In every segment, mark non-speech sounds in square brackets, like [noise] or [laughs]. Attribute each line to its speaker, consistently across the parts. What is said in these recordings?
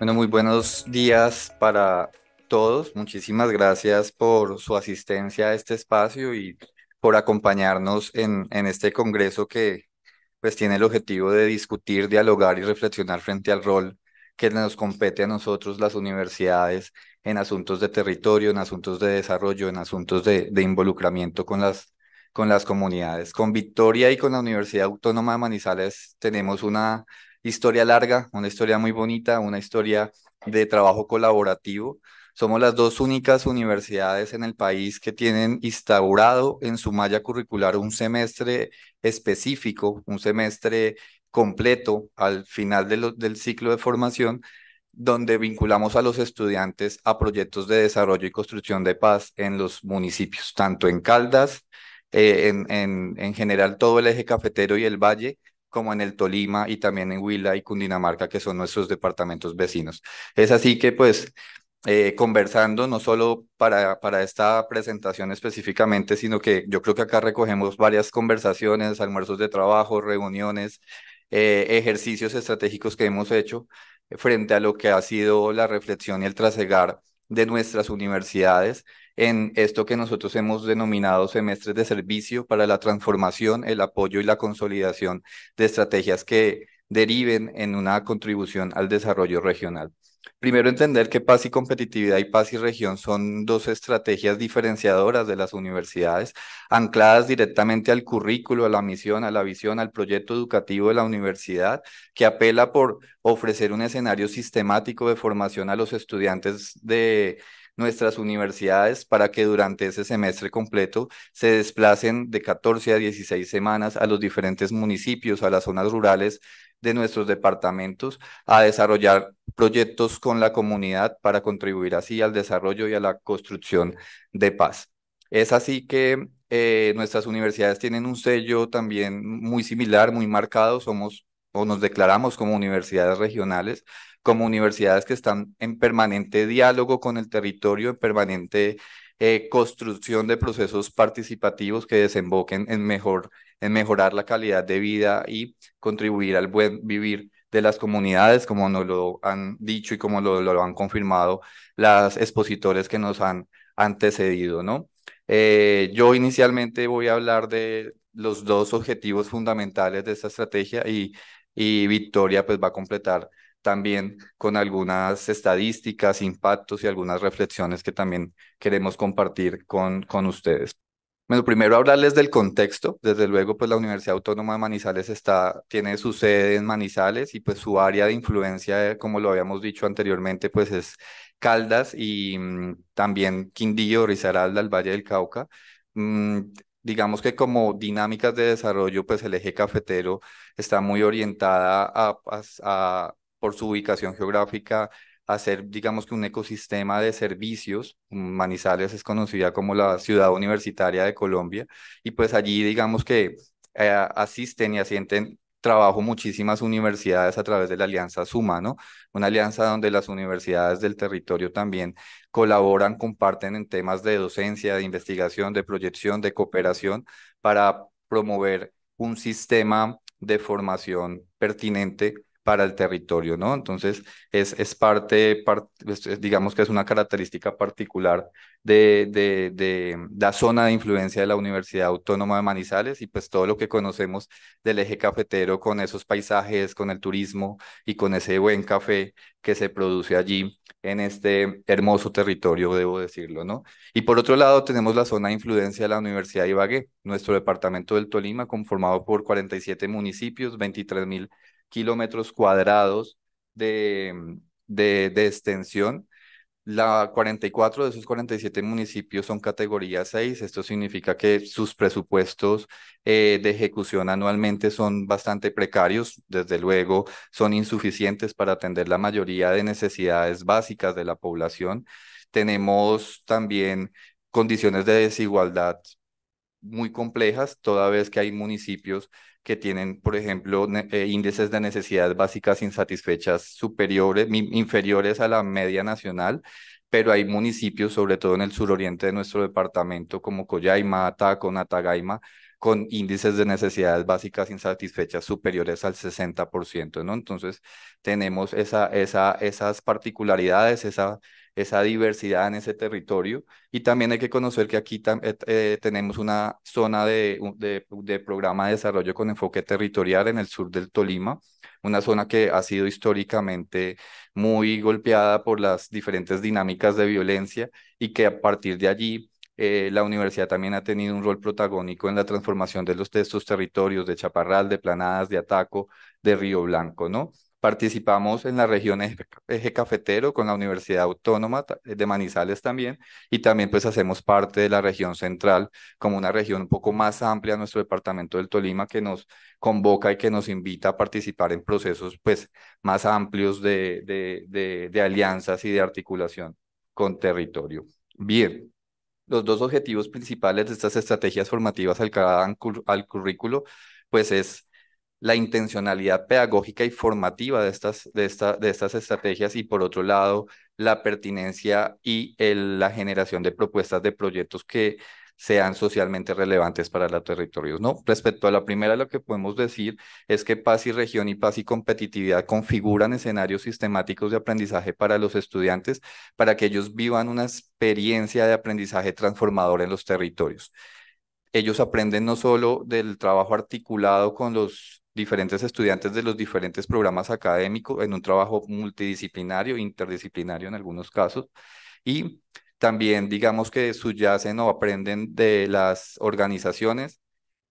Speaker 1: Bueno, muy buenos días para todos. Muchísimas gracias por su asistencia a este espacio y por acompañarnos en, este congreso que pues tiene el objetivo de discutir, dialogar y reflexionar frente al rol que nos compete a nosotros las universidades en asuntos de territorio, en asuntos de desarrollo, en asuntos de, de involucramiento con las, con las comunidades. Con Victoria y con la Universidad Autónoma de Manizales tenemos una historia larga, una historia muy bonita, una historia de trabajo colaborativo. Somos las dos únicas universidades en el país que tienen instaurado en su malla curricular un semestre específico, un semestre completo al final del ciclo de formación, donde vinculamos a los estudiantes a proyectos de desarrollo y construcción de paz en los municipios, tanto en Caldas, eh, en general todo el eje cafetero y el valle, como en el Tolima y también en Huila y Cundinamarca, que son nuestros departamentos vecinos. Es así que pues eh, conversando, no solo para, para esta presentación específicamente, sino que yo creo que acá recogemos varias conversaciones, almuerzos de trabajo, reuniones, eh, ejercicios estratégicos que hemos hecho frente a lo que ha sido la reflexión y el trasegar de nuestras universidades en esto que nosotros hemos denominado semestres de servicio para la transformación, el apoyo y la consolidación de estrategias que deriven en una contribución al desarrollo regional. Primero, entender que paz y competitividad y paz y región son dos estrategias diferenciadoras de las universidades, ancladas directamente al currículo, a la misión, a la visión, al proyecto educativo de la universidad, que apela por ofrecer un escenario sistemático de formación a los estudiantes de nuestras universidades para que durante ese semestre completo se desplacen de 14 a 16 semanas a los diferentes municipios, a las zonas rurales de nuestros departamentos, a desarrollar proyectos con la comunidad para contribuir así al desarrollo y a la construcción de paz. Es así que eh, nuestras universidades tienen un sello también muy similar, muy marcado, somos o nos declaramos como universidades regionales como universidades que están en permanente diálogo con el territorio, en permanente eh, construcción de procesos participativos que desemboquen en, mejor, en mejorar la calidad de vida y contribuir al buen vivir de las comunidades, como nos lo han dicho y como lo, lo han confirmado las expositores que nos han antecedido, ¿no? Eh, yo inicialmente voy a hablar de los dos objetivos fundamentales de esta estrategia y, y Victoria pues va a completar también con algunas estadísticas, impactos y algunas reflexiones que también queremos compartir con, con ustedes. Bueno, primero hablarles del contexto. Desde luego, pues la Universidad Autónoma de Manizales está, tiene su sede en Manizales y pues su área de influencia, como lo habíamos dicho anteriormente, pues es Caldas y mm, también Quindío, Risaralda, el Valle del Cauca. Mm, digamos que como dinámicas de desarrollo, pues el eje cafetero está muy orientada a pues, por su ubicación geográfica, hacer, digamos que un ecosistema de servicios. Mm, Manizales es conocida como la ciudad universitaria de Colombia y pues allí, digamos que eh, asisten y asienten trabajo muchísimas universidades a través de la alianza Suma, ¿no? Una alianza donde las universidades del territorio también colaboran, comparten en temas de docencia, de investigación, de proyección, de cooperación para promover un sistema de formación pertinente para el territorio, ¿no? Entonces, es, es parte, digamos que es una característica particular de, de, mm, la zona de influencia de la Universidad Autónoma de Manizales y pues todo lo que conocemos del eje cafetero con esos paisajes, con el turismo y con ese buen café que se produce allí en este hermoso territorio, debo decirlo, ¿no? Y por otro lado tenemos la zona de influencia de la Universidad de Ibagué, nuestro departamento del Tolima, conformado por 47 municipios, 23.000 mil kilómetros cuadrados de, extensión. La 44 de esos 47 municipios son categoría 6. Esto significa que sus presupuestos eh, de ejecución anualmente son bastante precarios. Desde luego, son insuficientes para atender la mayoría de necesidades básicas de la población. Tenemos también condiciones de desigualdad muy complejas, toda vez que hay municipios que tienen, por ejemplo, eh, índices de necesidades básicas insatisfechas superiores, inferiores a la media nacional, pero hay municipios, sobre todo en el suroriente de nuestro departamento, como Coyaima, Ataco, Natagaima, con índices de necesidades básicas insatisfechas superiores al 60%, ¿no? Entonces, tenemos esas particularidades, esa esa diversidad en ese territorio. Y también hay que conocer que aquí eh, eh, tenemos una zona de, de, programa de desarrollo con enfoque territorial en el sur del Tolima, una zona que ha sido históricamente muy golpeada por las diferentes dinámicas de violencia y que a partir de allí... Eh, la universidad también ha tenido un rol protagónico en la transformación de los de estos territorios de Chaparral, de Planadas, de Ataco, de Río Blanco, ¿no? Participamos en la región eje, cafetero con la Universidad Autónoma eh, de Manizales también y también pues hacemos parte de la región central como una región un poco más amplia nuestro departamento del Tolima que nos convoca y que nos invita a participar en procesos pues más amplios de, de, alianzas y de articulación con territorio. Bien, los dos objetivos principales de estas estrategias formativas al, al currículo pues es la intencionalidad pedagógica y formativa de estas, de, de estas estrategias y por otro lado la pertinencia y la generación de propuestas de proyectos que sean socialmente relevantes para los territorios. ¿no? Respecto a la primera, lo que podemos decir es que paz y región y paz y competitividad configuran escenarios sistemáticos de aprendizaje para los estudiantes para que ellos vivan una experiencia de aprendizaje transformador en los territorios. Ellos aprenden no solo del trabajo articulado con los diferentes estudiantes de los diferentes programas académicos en un trabajo multidisciplinario, interdisciplinario en algunos casos, y también digamos que subyacen o aprenden de las organizaciones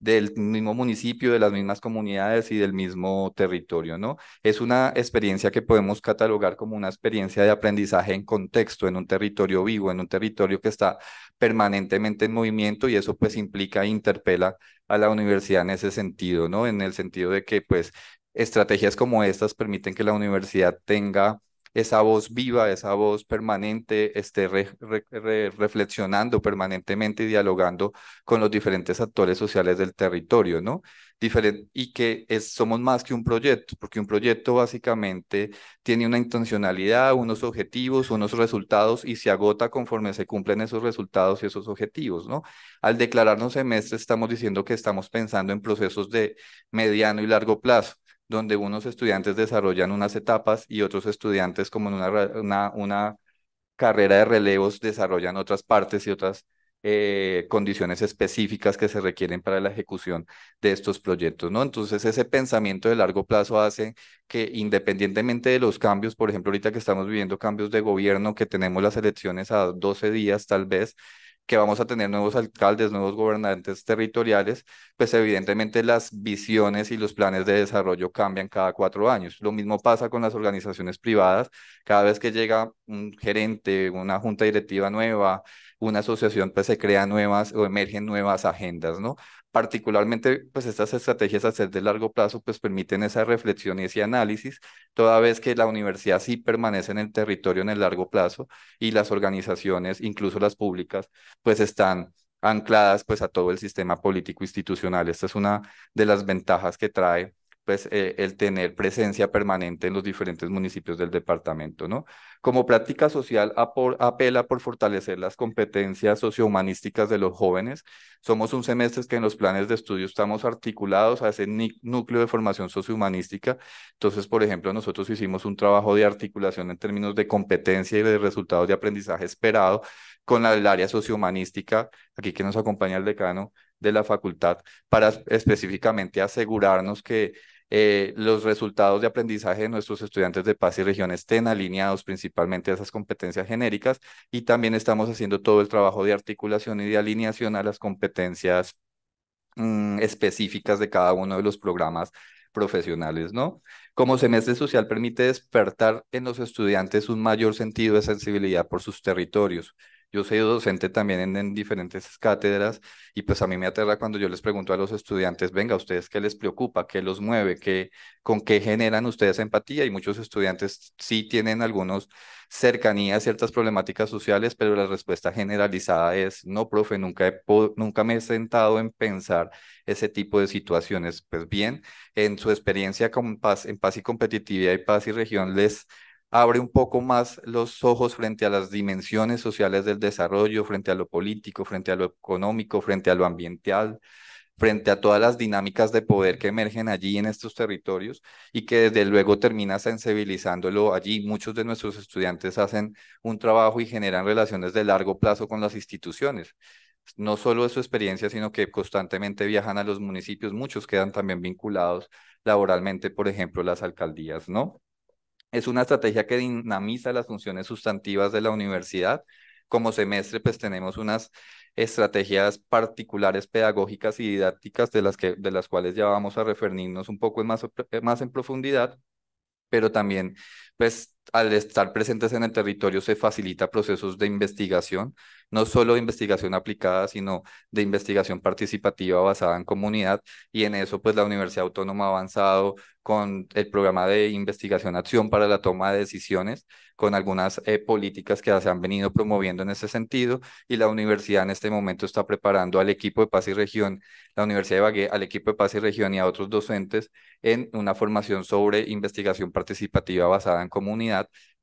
Speaker 1: del mismo municipio, de las mismas comunidades y del mismo territorio, ¿no? Es una experiencia que podemos catalogar como una experiencia de aprendizaje en contexto, en un territorio vivo, en un territorio que está permanentemente en movimiento y eso pues implica e interpela a la universidad en ese sentido, ¿no? En el sentido de que pues estrategias como estas permiten que la universidad tenga esa voz viva, esa voz permanente, esté reflexionando permanentemente y dialogando con los diferentes actores sociales del territorio, ¿no? y que somos más que un proyecto, porque un proyecto básicamente tiene una intencionalidad, unos objetivos, unos resultados y se agota conforme se cumplen esos resultados y esos objetivos, ¿no? Al declararnos semestre estamos diciendo que estamos pensando en procesos de mediano y largo plazo donde unos estudiantes desarrollan unas etapas y otros estudiantes como en una, una, una carrera de relevos desarrollan otras partes y otras eh, condiciones específicas que se requieren para la ejecución de estos proyectos, ¿no? Entonces ese pensamiento de largo plazo hace que independientemente de los cambios, por ejemplo, ahorita que estamos viviendo cambios de gobierno, que tenemos las elecciones a 12 días tal vez, que vamos a tener nuevos alcaldes, nuevos gobernantes territoriales, pues evidentemente las visiones y los planes de desarrollo cambian cada cuatro años. Lo mismo pasa con las organizaciones privadas. Cada vez que llega un gerente, una junta directiva nueva, una asociación, pues se crean nuevas o emergen nuevas agendas, ¿no? Particularmente, pues estas estrategias a ser de largo plazo, pues permiten esa reflexión y ese análisis, toda vez que la universidad sí permanece en el territorio en el largo plazo y las organizaciones, incluso las públicas, pues están ancladas pues a todo el sistema político institucional. Esta es una de las ventajas que trae pues, eh, el tener presencia permanente en los diferentes municipios del departamento, ¿no? Como práctica social apela por fortalecer las competencias sociohumanísticas de los jóvenes. Somos un semestre que en los planes de estudio estamos articulados a ese núcleo de formación sociohumanística. Entonces, por ejemplo, nosotros hicimos un trabajo de articulación en términos de competencia y de resultados de aprendizaje esperado con la, el área sociohumanística, aquí que nos acompaña el decano de la facultad, para específicamente asegurarnos que eh, los resultados de aprendizaje de nuestros estudiantes de paz y región estén alineados principalmente a esas competencias genéricas y también estamos haciendo todo el trabajo de articulación y de alineación a las competencias mm, específicas de cada uno de los programas profesionales, ¿no? Como semestre social permite despertar en los estudiantes un mayor sentido de sensibilidad por sus territorios, yo soy docente también en, diferentes cátedras y pues a mí me aterra cuando yo les pregunto a los estudiantes, venga, ¿ustedes qué les preocupa? ¿Qué los mueve? ¿Qué, ¿Con qué generan ustedes empatía? Y muchos estudiantes sí tienen algunos cercanías, ciertas problemáticas sociales, pero la respuesta generalizada es, no, profe, nunca, nunca me he sentado en pensar ese tipo de situaciones. Pues bien, en su experiencia con paz, en paz y competitividad y paz y región les abre un poco más los ojos frente a las dimensiones sociales del desarrollo, frente a lo político, frente a lo económico, frente a lo ambiental, frente a todas las dinámicas de poder que emergen allí en estos territorios y que desde luego termina sensibilizándolo allí. Muchos de nuestros estudiantes hacen un trabajo y generan relaciones de largo plazo con las instituciones. No solo es su experiencia, sino que constantemente viajan a los municipios, muchos quedan también vinculados laboralmente, por ejemplo, las alcaldías, ¿no? Es una estrategia que dinamiza las funciones sustantivas de la universidad. Como semestre, pues tenemos unas estrategias particulares pedagógicas y didácticas de las, que, de las cuales ya vamos a referirnos un poco más, eh, más en profundidad, pero también pues al estar presentes en el territorio se facilita procesos de investigación, no solo de investigación aplicada, sino de investigación participativa basada en comunidad. Y en eso, pues la Universidad Autónoma ha avanzado con el programa de investigación acción para la toma de decisiones, con algunas eh, políticas que se han venido promoviendo en ese sentido. Y la universidad en este momento está preparando al equipo de paz y región, la Universidad de Bagué, al equipo de paz y región y a otros docentes en una formación sobre investigación participativa basada en comunidad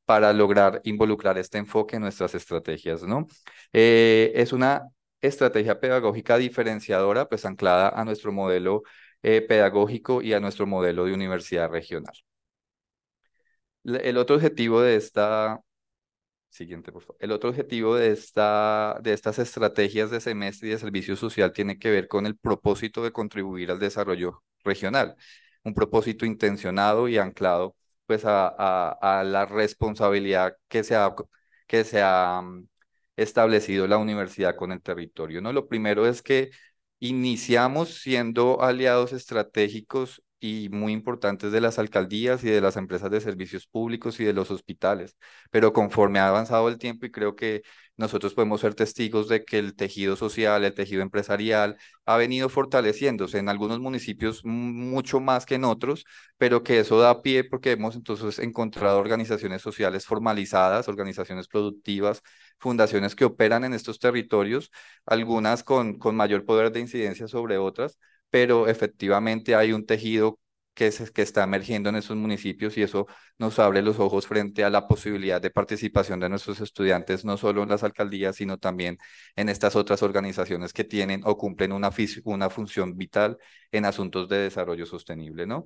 Speaker 1: para lograr involucrar este enfoque en nuestras estrategias, ¿no? Eh, es una estrategia pedagógica diferenciadora, pues anclada a nuestro modelo eh, pedagógico y a nuestro modelo de universidad regional. El otro objetivo de esta... Siguiente, El otro objetivo de, esta, de estas estrategias de semestre y de servicio social tiene que ver con el propósito de contribuir al desarrollo regional, un propósito intencionado y anclado pues a, a, la responsabilidad que se ha, que se ha mm, establecido la universidad con el territorio. ¿no? Lo primero es que iniciamos siendo aliados estratégicos y muy importantes de las alcaldías y de las empresas de servicios públicos y de los hospitales. Pero conforme ha avanzado el tiempo y creo que nosotros podemos ser testigos de que el tejido social, el tejido empresarial ha venido fortaleciéndose en algunos municipios mucho más que en otros, pero que eso da pie porque hemos entonces encontrado organizaciones sociales formalizadas, organizaciones productivas, fundaciones que operan en estos territorios, algunas con, con mayor poder de incidencia sobre otras pero efectivamente hay un tejido que, que está emergiendo en esos municipios y eso nos abre los ojos frente a la posibilidad de participación de nuestros estudiantes, no solo en las alcaldías, sino también en estas otras organizaciones que tienen o cumplen una, una función vital en asuntos de desarrollo sostenible, ¿no?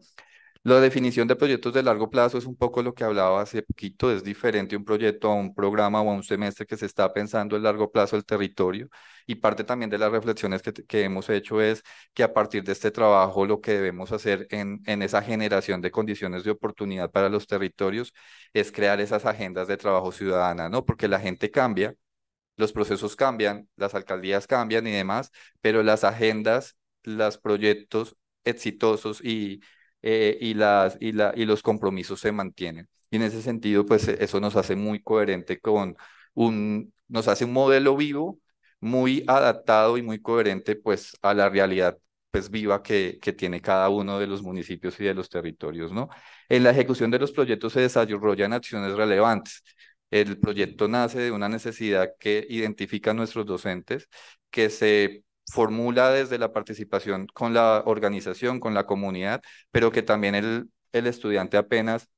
Speaker 1: La definición de proyectos de largo plazo es un poco lo que hablaba hace poquito, es diferente un proyecto a un programa o a un semestre que se está pensando el largo plazo el territorio y parte también de las reflexiones que, hemos hecho es que a partir de este trabajo lo que debemos hacer en, en esa generación de condiciones de oportunidad para los territorios es crear esas agendas de trabajo ciudadana, ¿no? Porque la gente cambia, los procesos cambian, las alcaldías cambian y demás, pero las agendas, los proyectos exitosos y eh, y, las, y, la, y los compromisos se mantienen. Y en ese sentido, pues e, eso nos hace muy coherente con un, nos hace un modelo vivo, muy adaptado y muy coherente pues a la realidad pues viva que, que tiene cada uno de los municipios y de los territorios, ¿no? En la ejecución de los proyectos se desarrollan acciones relevantes. El proyecto nace de una necesidad que identifican nuestros docentes, que se formula desde la participación con la organización, con la comunidad, pero que también el, el estudiante apenas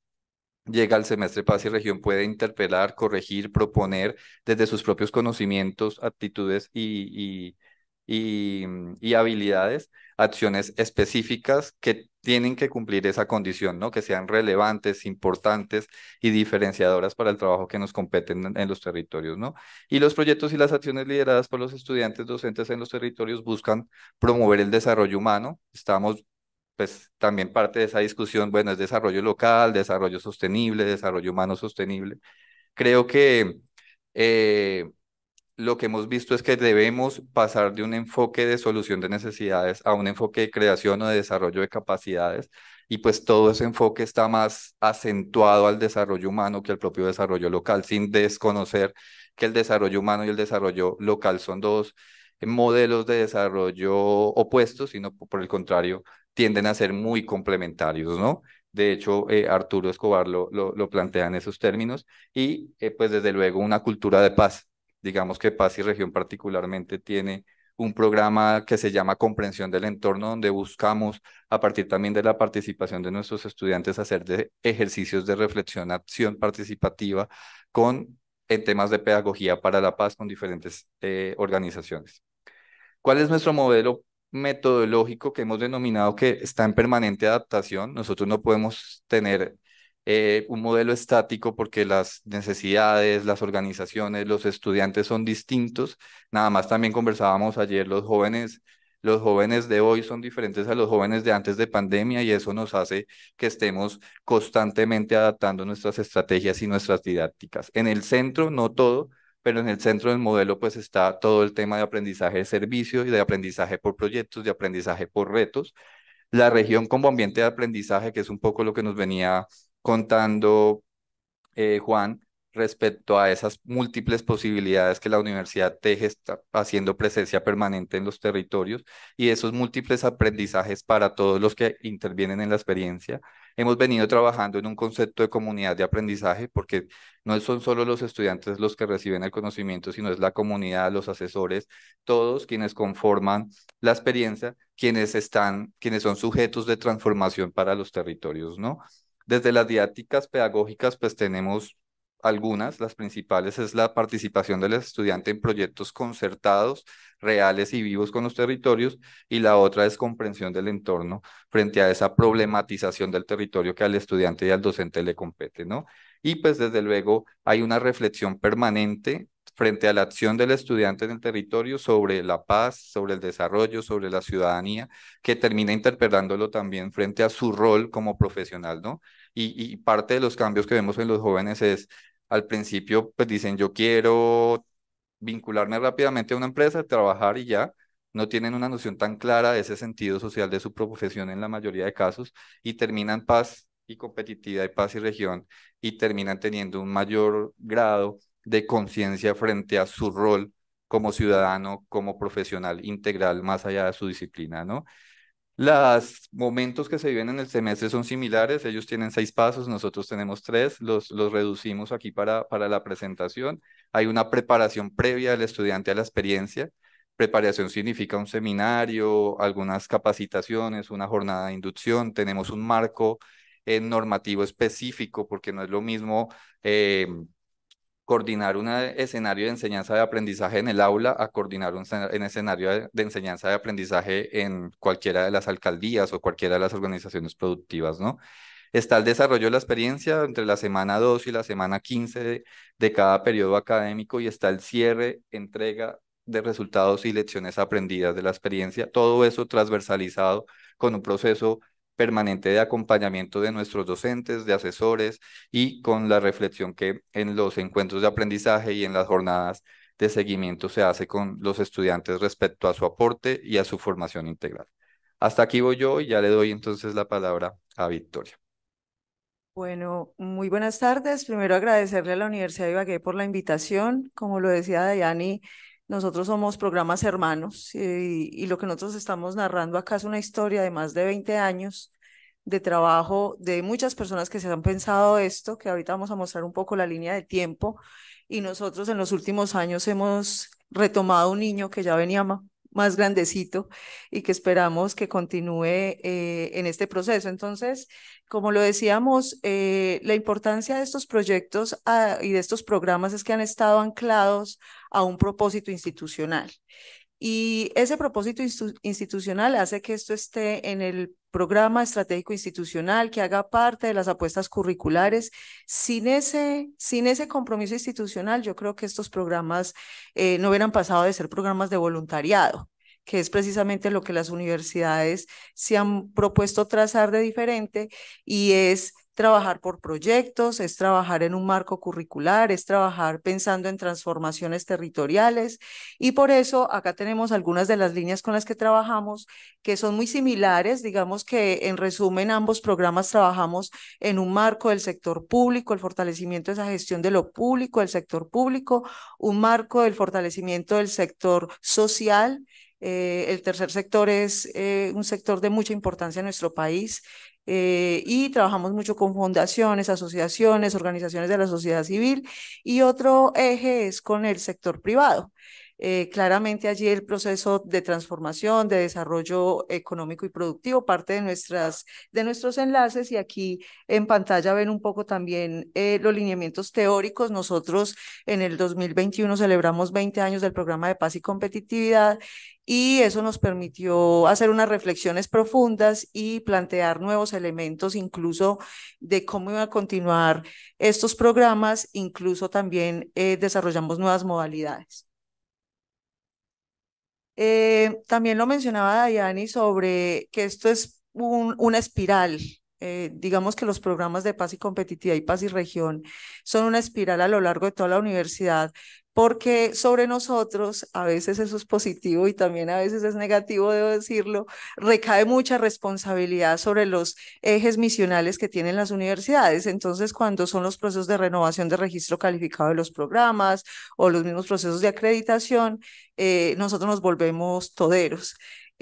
Speaker 1: llega al semestre Paz y Región puede interpelar, corregir, proponer desde sus propios conocimientos, actitudes y, y habilidades acciones específicas que tienen que cumplir esa condición, ¿no? Que sean relevantes, importantes y diferenciadoras para el trabajo que nos competen en, los territorios, ¿no? Y los proyectos y las acciones lideradas por los estudiantes docentes en los territorios buscan promover el desarrollo humano. Estamos pues también parte de esa discusión, bueno, es desarrollo local, desarrollo sostenible, desarrollo humano sostenible. Creo que eh, lo que hemos visto es que debemos pasar de un enfoque de solución de necesidades a un enfoque de creación o de desarrollo de capacidades y pues todo ese enfoque está más acentuado al desarrollo humano que al propio desarrollo local, sin desconocer que el desarrollo humano y el desarrollo local son dos modelos de desarrollo opuestos, sino por el contrario, tienden a ser muy complementarios, ¿no? De hecho, eh, Arturo Escobar lo, plantea en esos términos y eh, pues desde luego una cultura de paz digamos que Paz y Región particularmente tiene un programa que se llama Comprensión del Entorno, donde buscamos, a partir también de la participación de nuestros estudiantes, hacer de ejercicios de reflexión, acción participativa con en temas de pedagogía para la paz con diferentes eh, organizaciones. ¿Cuál es nuestro modelo metodológico que hemos denominado que está en permanente adaptación? Nosotros no podemos tener eh, un modelo estático porque las necesidades, las organizaciones, los estudiantes son distintos. Nada más también conversábamos ayer, los jóvenes, los jóvenes de hoy son diferentes a los jóvenes de antes de pandemia y eso nos hace que estemos constantemente adaptando nuestras estrategias y nuestras didácticas. En el centro, no todo, pero en el centro del modelo pues está todo el tema de aprendizaje de servicio y de aprendizaje por proyectos, de aprendizaje por retos. La región como ambiente de aprendizaje, que es un poco lo que nos venía contando, eh, Juan, respecto a esas múltiples posibilidades que la universidad teje está haciendo presencia permanente en los territorios y esos múltiples aprendizajes para todos los que intervienen en la experiencia. Hemos venido trabajando en un concepto de comunidad de aprendizaje porque no son solo los estudiantes los que reciben el conocimiento, sino es la comunidad, los asesores, todos quienes conforman la experiencia, quienes están, quienes son sujetos de transformación para los territorios, ¿no? Desde las didácticas pedagógicas, pues tenemos algunas, las principales es la participación del estudiante en proyectos concertados, reales y vivos con los territorios, y la otra es comprensión del entorno frente a esa problematización del territorio que al estudiante y al docente le compete, ¿no? Y pues desde luego hay una reflexión permanente frente a la acción del estudiante en el territorio sobre la paz, sobre el desarrollo, sobre la ciudadanía, que termina interpretándolo también frente a su rol como profesional, ¿no? Y, parte de los cambios que vemos en los jóvenes es, al principio, pues dicen, yo quiero vincularme rápidamente a una empresa, trabajar y ya, no tienen una noción tan clara de ese sentido social de su profesión en la mayoría de casos y terminan paz y competitividad y paz y región y terminan teniendo un mayor grado de conciencia frente a su rol como ciudadano, como profesional integral, más allá de su disciplina, ¿no? Los momentos que se viven en el semestre son similares, ellos tienen seis pasos, nosotros tenemos tres, los, los reducimos aquí para, para la presentación. Hay una preparación previa del estudiante a la experiencia. Preparación significa un seminario, algunas capacitaciones, una jornada de inducción, tenemos un marco eh, normativo específico porque no es lo mismo eh, coordinar un escenario de enseñanza de aprendizaje en el aula a coordinar un, escenario de enseñanza de aprendizaje en cualquiera de las alcaldías o cualquiera de las organizaciones productivas, ¿no? Está el desarrollo de la experiencia entre la semana 2 y la semana 15 de, de cada periodo académico y está el cierre, entrega de resultados y lecciones aprendidas de la experiencia, todo eso transversalizado con un proceso permanente de acompañamiento de nuestros docentes, de asesores y con la reflexión que en los encuentros de aprendizaje y en las jornadas de seguimiento se hace con los estudiantes respecto a su aporte y a su formación integral. Hasta aquí voy yo y ya le doy entonces la palabra a Victoria.
Speaker 2: Bueno, muy buenas tardes. Primero agradecerle a la Universidad de Ibagué por la invitación. Como lo decía Dayani, nosotros somos programas hermanos y, lo que nosotros estamos narrando acá es una historia de más de 20 años de trabajo de muchas personas que se han pensado esto, que ahorita vamos a mostrar un poco la línea de tiempo, y nosotros en los últimos años hemos retomado un niño que ya venía más grandecito y que esperamos que continúe eh, en este proceso. Entonces, como lo decíamos, eh, la importancia de estos proyectos ah, y de estos programas es que han estado anclados a un propósito institucional. Y ese propósito institucional hace que esto esté en el programa estratégico institucional, que haga parte de las apuestas curriculares. Sin ese, sin ese compromiso institucional, yo creo que estos programas eh, no hubieran pasado de ser programas de voluntariado que es precisamente lo que las universidades se han propuesto trazar de diferente y es trabajar por proyectos, es trabajar en un marco curricular, es trabajar pensando en transformaciones territoriales y por eso acá tenemos algunas de las líneas con las que trabajamos que son muy similares, digamos que en resumen ambos programas trabajamos en un marco del sector público, el fortalecimiento de esa gestión de lo público, el sector público, un marco del fortalecimiento del sector social, eh, el tercer sector es eh, un sector de mucha importancia en nuestro país eh, y trabajamos mucho con fundaciones, asociaciones, organizaciones de la sociedad civil y otro eje es con el sector privado. Eh, claramente allí el proceso de transformación, de desarrollo económico y productivo, parte de, nuestras, de nuestros enlaces y aquí en pantalla ven un poco también eh, los lineamientos teóricos. Nosotros en el 2021 celebramos 20 años del programa de paz y competitividad y eso nos permitió hacer unas reflexiones profundas y plantear nuevos elementos incluso de cómo iba a continuar estos programas, incluso también eh, desarrollamos nuevas modalidades. Eh, también lo mencionaba Dayani sobre que esto es un, una espiral. Eh, digamos que los programas de paz y competitividad y paz y región son una espiral a lo largo de toda la universidad, porque sobre nosotros, a veces eso es positivo y también a veces es negativo, debo decirlo, recae mucha responsabilidad sobre los ejes misionales que tienen las universidades. Entonces, cuando son los procesos de renovación de registro calificado de los programas o los mismos procesos de acreditación, eh, nosotros nos volvemos toderos.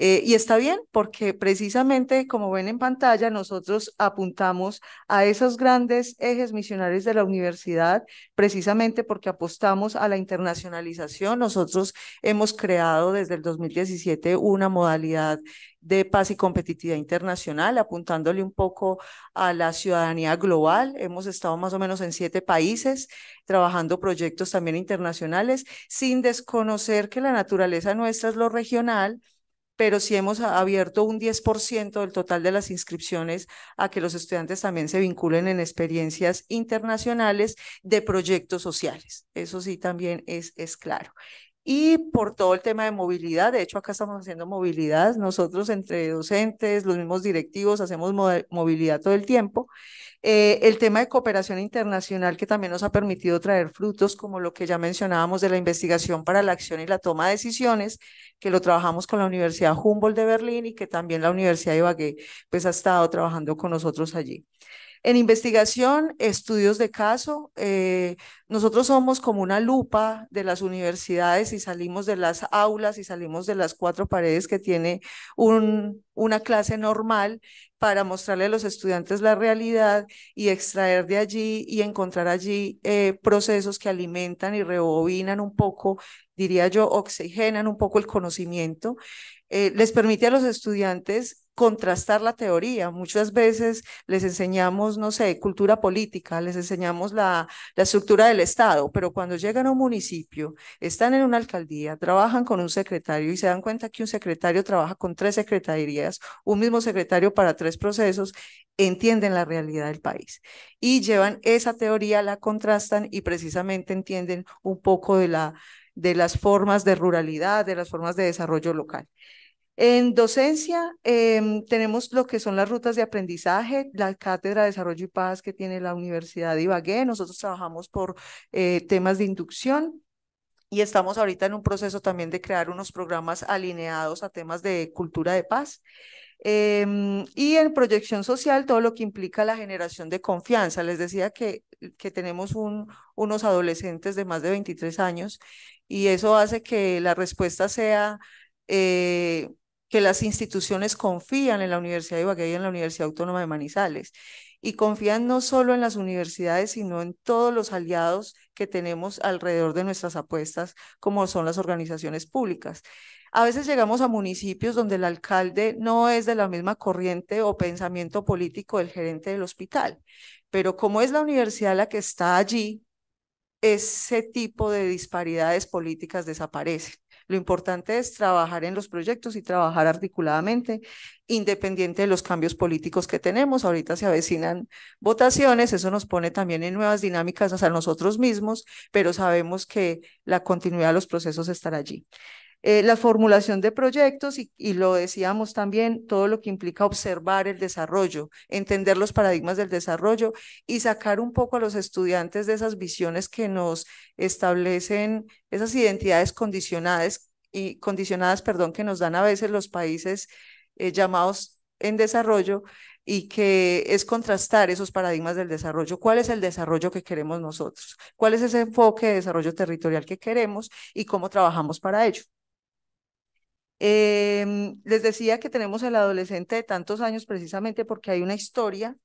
Speaker 2: Eh, y está bien porque precisamente, como ven en pantalla, nosotros apuntamos a esos grandes ejes misionarios de la universidad, precisamente porque apostamos a la internacionalización. Nosotros hemos creado desde el 2017 una modalidad de paz y competitividad internacional, apuntándole un poco a la ciudadanía global. Hemos estado más o menos en siete países trabajando proyectos también internacionales, sin desconocer que la naturaleza nuestra es lo regional pero sí hemos abierto un 10% del total de las inscripciones a que los estudiantes también se vinculen en experiencias internacionales de proyectos sociales. Eso sí también es, es claro y por todo el tema de movilidad. De hecho, acá estamos haciendo movilidad. Nosotros entre docentes, los mismos directivos, hacemos movilidad todo el tiempo. Eh, el tema de cooperación internacional que también nos ha permitido traer frutos, como lo que ya mencionábamos de la investigación para la acción y la toma de decisiones, que lo trabajamos con la Universidad Humboldt de Berlín y que también la Universidad de Ibagué pues, ha estado trabajando con nosotros allí. En investigación, estudios de caso, eh, nosotros somos como una lupa de las universidades y salimos de las aulas y salimos de las cuatro paredes que tiene una clase normal para mostrarle a los estudiantes la realidad y extraer de allí y encontrar allí eh, procesos que alimentan y rebobinan un poco, diría yo, oxigenan un poco el conocimiento. Eh, les permite a los estudiantes contrastar la teoría. Muchas veces les enseñamos, no sé, cultura política, les enseñamos la, estructura del Estado, pero cuando llegan a un municipio, están en una alcaldía, trabajan con un secretario y se dan cuenta que un secretario trabaja con tres secretarías, un mismo secretario para tres procesos, entienden la realidad del país y llevan esa teoría, la contrastan y precisamente entienden un poco de la de las formas de ruralidad, de las formas de desarrollo local. En docencia em, tenemos lo que son las rutas de aprendizaje, la Cátedra de Desarrollo y Paz que tiene la Universidad de Ibagué. Nosotros trabajamos por eh, temas de inducción, y estamos ahorita en un proceso también de crear unos programas alineados a temas de cultura de paz. Em, y en proyección social, todo lo que implica la generación de confianza. Les decía que, que tenemos unos adolescentes de más de 23 años y eso hace que la respuesta sea eh, que las instituciones confían en la Universidad de Ibagué y en la Universidad Autónoma de Manizales. Y confían no solo en las universidades, sino en todos los aliados que tenemos alrededor de nuestras apuestas, como son las organizaciones públicas. A veces llegamos a municipios donde el alcalde no es de la misma corriente o pensamiento político del gerente del hospital, pero como es la universidad la que está allí, ese tipo de disparidades políticas desaparecen. Lo importante es trabajar en los proyectos y trabajar articuladamente, independiente de los cambios políticos que tenemos. Ahorita se avecinan votaciones, eso nos pone también en nuevas dinámicas hacia nosotros mismos, pero sabemos que la continuidad de los procesos está allí. Eh, la formulación de proyectos y, lo decíamos también, todo lo que implica observar el desarrollo, entender los paradigmas del desarrollo y sacar un poco a los estudiantes de esas visiones que nos establecen esas identidades condicionadas y condicionadas, perdón, que nos dan a veces los países eh, llamados en desarrollo y que es contrastar esos paradigmas del desarrollo. ¿Cuál es el desarrollo que queremos nosotros? ¿Cuál es ese enfoque de desarrollo territorial que queremos y cómo trabajamos para ello? Em, les decía que tenemos el adolescente de tantos años precisamente porque hay una historia.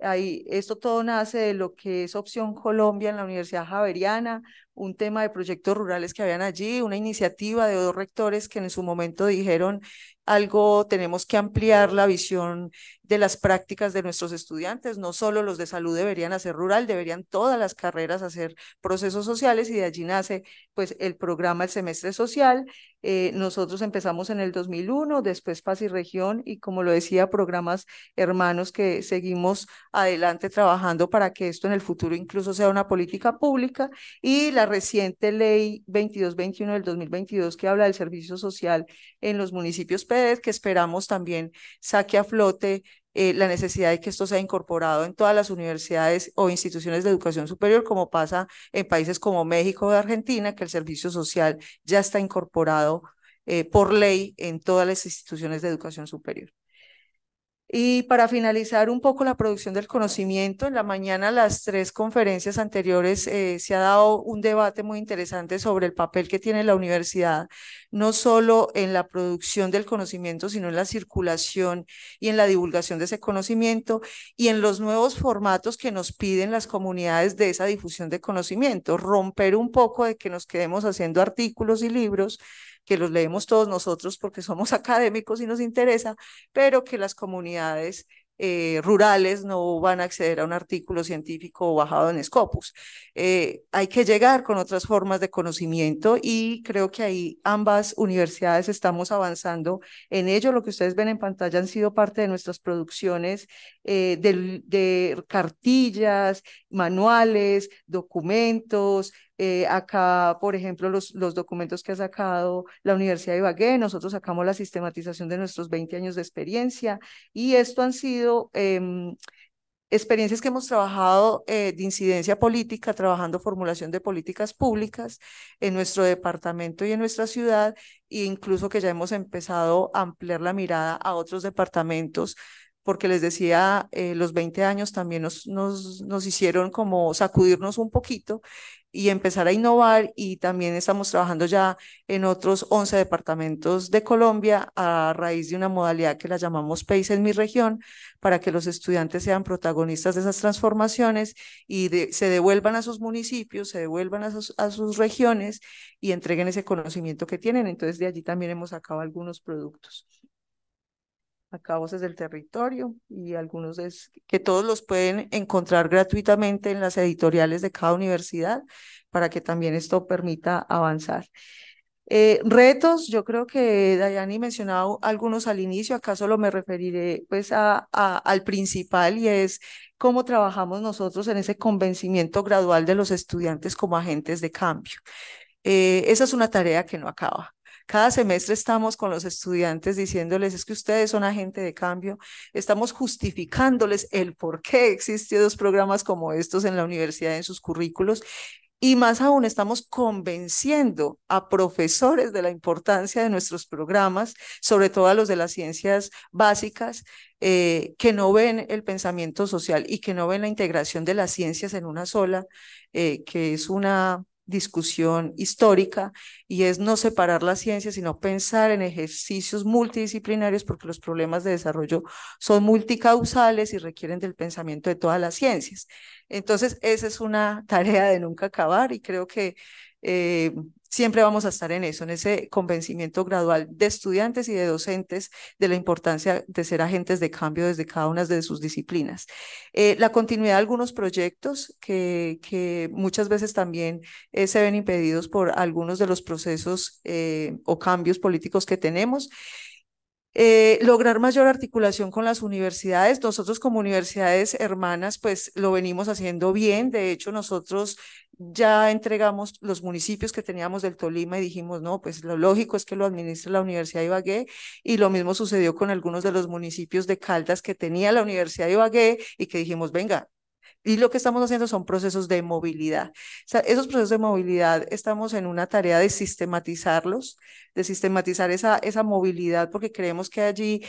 Speaker 2: Ahí, esto todo nace de lo que es Opción Colombia en la Universidad Javeriana, un tema de proyectos rurales que habían allí, una iniciativa de dos rectores que en su momento dijeron algo, tenemos que ampliar la visión de las prácticas de nuestros estudiantes, no solo los de salud deberían hacer rural, deberían todas las carreras hacer procesos sociales y de allí nace pues el programa El Semestre Social. Eh, nosotros empezamos en el 2001, después Paz y Región y como lo decía, programas hermanos que seguimos adelante trabajando para que esto en el futuro incluso sea una política pública y la reciente ley 2221 del 2022 que habla del servicio social en los municipios PEDER, que esperamos también saque a flote eh, la necesidad de que esto sea incorporado en todas las universidades o instituciones de educación superior, como pasa en países como México o Argentina, que el servicio social ya está incorporado eh, por ley en todas las instituciones de educación superior. Y para finalizar un poco la producción del conocimiento, en la mañana las tres conferencias anteriores eh, se ha dado un debate muy interesante sobre el papel que tiene la universidad, no solo en la producción del conocimiento, sino en la circulación y en la divulgación de ese conocimiento y en los nuevos formatos que nos piden las comunidades de esa difusión de conocimiento, romper un poco de que nos quedemos haciendo artículos y libros que los leemos todos nosotros porque somos [laughs] académicos y nos interesa, pero que las comunidades eh, rurales no van a acceder a un artículo científico bajado en Scopus. Eh, hay que llegar con otras formas de conocimiento y creo que ahí ambas universidades estamos avanzando en ello. Lo que ustedes ven en pantalla han sido parte de nuestras producciones eh, de, cartillas, manuales, documentos, eh, acá, por ejemplo, los, los documentos que ha sacado la Universidad de Ibagué, nosotros sacamos la sistematización de nuestros 20 años de experiencia y esto han sido... Em, experiencias que hemos trabajado eh, de incidencia política, trabajando formulación de políticas públicas en nuestro departamento y en nuestra ciudad, e incluso que ya hemos empezado a ampliar la mirada a otros departamentos, porque les decía, eh, los 20 años también nos, nos, nos hicieron como sacudirnos un poquito y empezar a innovar y también estamos trabajando ya en otros 11 departamentos de Colombia a raíz de una modalidad que la llamamos PACE en mi región para que los estudiantes sean protagonistas de esas transformaciones y se devuelvan a sus municipios, se devuelvan a sus, a sus regiones y entreguen ese conocimiento que tienen. Entonces de allí también hemos sacado algunos productos a desde del territorio y algunos es que todos los pueden encontrar gratuitamente en las editoriales de cada universidad para que también esto permita avanzar. Eh, retos, yo creo que Dayani mencionaba algunos al inicio, acá solo me referiré pues al principal y es cómo trabajamos nosotros en ese convencimiento gradual de los estudiantes como agentes de cambio. Eh, esa es una tarea que no acaba. Cada semestre estamos con los estudiantes diciéndoles, es que ustedes son agente de cambio, estamos justificándoles el por qué existen dos programas como estos en la universidad, en sus currículos, y más aún, estamos convenciendo a profesores de la importancia de nuestros programas, sobre todo a los de las ciencias básicas, eh, que no ven el pensamiento social y que no ven la integración de las ciencias en una sola, eh, que es una discusión histórica y es no separar la ciencia, sino pensar en ejercicios multidisciplinarios porque los problemas de desarrollo son multicausales y requieren del pensamiento de todas las ciencias. Entonces, esa es una tarea de nunca acabar y creo que eh, siempre vamos a estar en eso, en ese convencimiento gradual de estudiantes y de docentes de la importancia de ser agentes de cambio desde cada una de sus disciplinas. Eh, la continuidad de algunos proyectos que, muchas veces también eh, se ven impedidos por algunos de los procesos eh, o cambios políticos que tenemos. lograr mayor articulación con las universidades. Nosotros como universidades hermanas, pues lo venimos haciendo bien. De hecho, nosotros ya entregamos los municipios que teníamos del Tolima y dijimos, no, pues lo lógico es que lo administre la Universidad de Ibagué y lo mismo sucedió con algunos de los municipios de Caldas que tenía la Universidad de Ibagué y que dijimos, venga, y lo que estamos haciendo son procesos de movilidad. esos procesos de movilidad estamos en una tarea de sistematizarlos, de sistematizar esa, esa movilidad, porque creemos que allí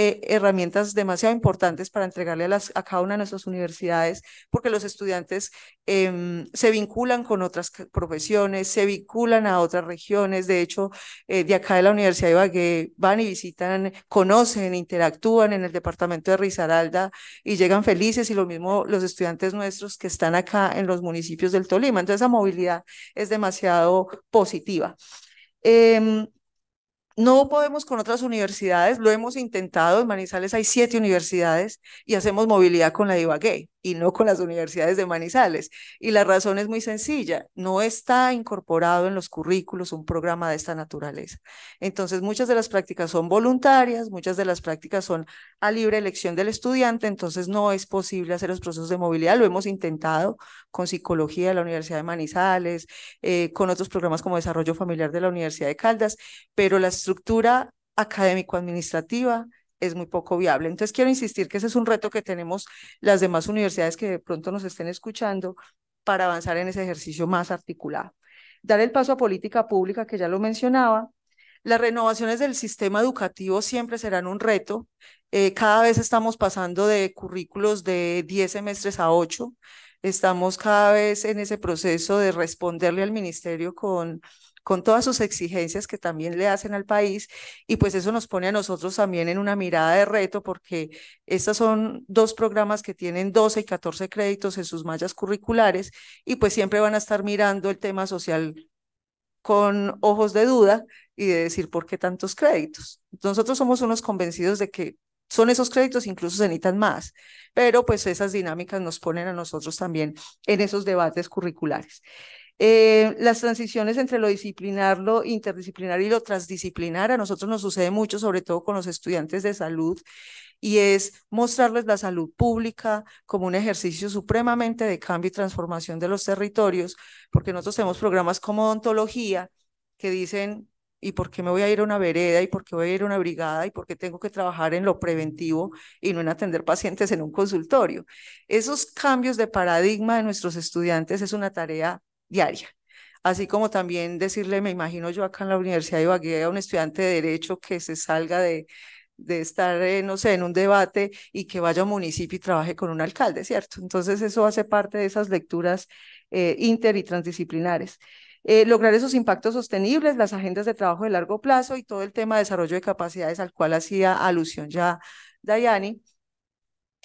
Speaker 2: eh, herramientas demasiado importantes para entregarle a, cada una de nuestras universidades, porque los estudiantes em, se vinculan con otras profesiones, se vinculan a otras regiones, de hecho, eh, de acá de la Universidad de Ibagué van y visitan, conocen, interactúan en el departamento de Risaralda y llegan felices y lo mismo los estudiantes nuestros que están acá en los municipios del Tolima. Entonces, esa movilidad es demasiado positiva. Em, no podemos con otras universidades, lo hemos intentado, en Manizales hay siete universidades y hacemos movilidad con la de gay y no con las universidades de Manizales. Y la razón es muy sencilla, no está incorporado en los currículos un programa de esta naturaleza. Entonces, muchas de las prácticas son voluntarias, muchas de las prácticas son a libre elección del estudiante, entonces no es posible hacer los procesos de movilidad. Lo hemos intentado con psicología de la Universidad de Manizales, eh, con otros programas como desarrollo familiar de la Universidad de Caldas, pero la estructura académico-administrativa es muy poco viable. Entonces, quiero insistir que ese es un reto que tenemos las demás universidades que de pronto nos estén escuchando para avanzar en ese ejercicio más articulado. Dar el paso a política pública, que ya lo mencionaba. Las renovaciones del sistema educativo siempre serán un reto. Eh, cada vez estamos pasando de currículos de 10 semestres a 8. Estamos cada vez en ese proceso de responderle al ministerio con con todas sus exigencias que también le hacen al país y pues eso nos pone a nosotros también en una mirada de reto porque estos son dos programas que tienen 12 y 14 créditos en sus mallas curriculares y pues siempre van a estar mirando el tema social con ojos de duda y de decir por qué tantos créditos. Nosotros somos unos convencidos de que son esos créditos, incluso se necesitan más, pero pues esas dinámicas nos ponen a nosotros también en esos debates curriculares. Eh, las transiciones entre lo disciplinar, lo interdisciplinar y lo transdisciplinar, a nosotros nos sucede mucho, sobre todo con los estudiantes de salud, y es mostrarles la salud pública como un ejercicio supremamente de cambio y transformación de los territorios, porque nosotros tenemos programas como odontología que dicen, ¿y por qué me voy a ir a una vereda? ¿Y por qué voy a ir a una brigada? ¿Y por qué tengo que trabajar en lo preventivo y no en atender pacientes en un consultorio? Esos cambios de paradigma de nuestros estudiantes es una tarea diaria. Así como también decirle, me imagino yo acá en la Universidad de Ibagué a un estudiante de Derecho que se salga de, estar, eh, no sé, en un debate y que vaya a un municipio y trabaje con un alcalde, ¿cierto? Entonces eso hace parte de esas lecturas eh, inter y transdisciplinares. Eh, lograr esos impactos sostenibles, las agendas de trabajo de largo plazo y todo el tema de desarrollo de capacidades al cual hacía alusión ya Dayani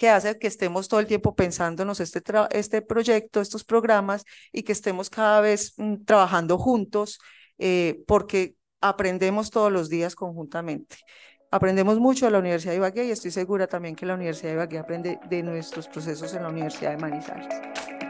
Speaker 2: que hace que estemos todo el tiempo pensándonos este, este proyecto, estos programas y que estemos cada vez mm, trabajando juntos eh, porque aprendemos todos los días conjuntamente. Aprendemos mucho de la Universidad de Ibagué y estoy segura también que la Universidad de Ibagué aprende de nuestros procesos en la Universidad de Manizales.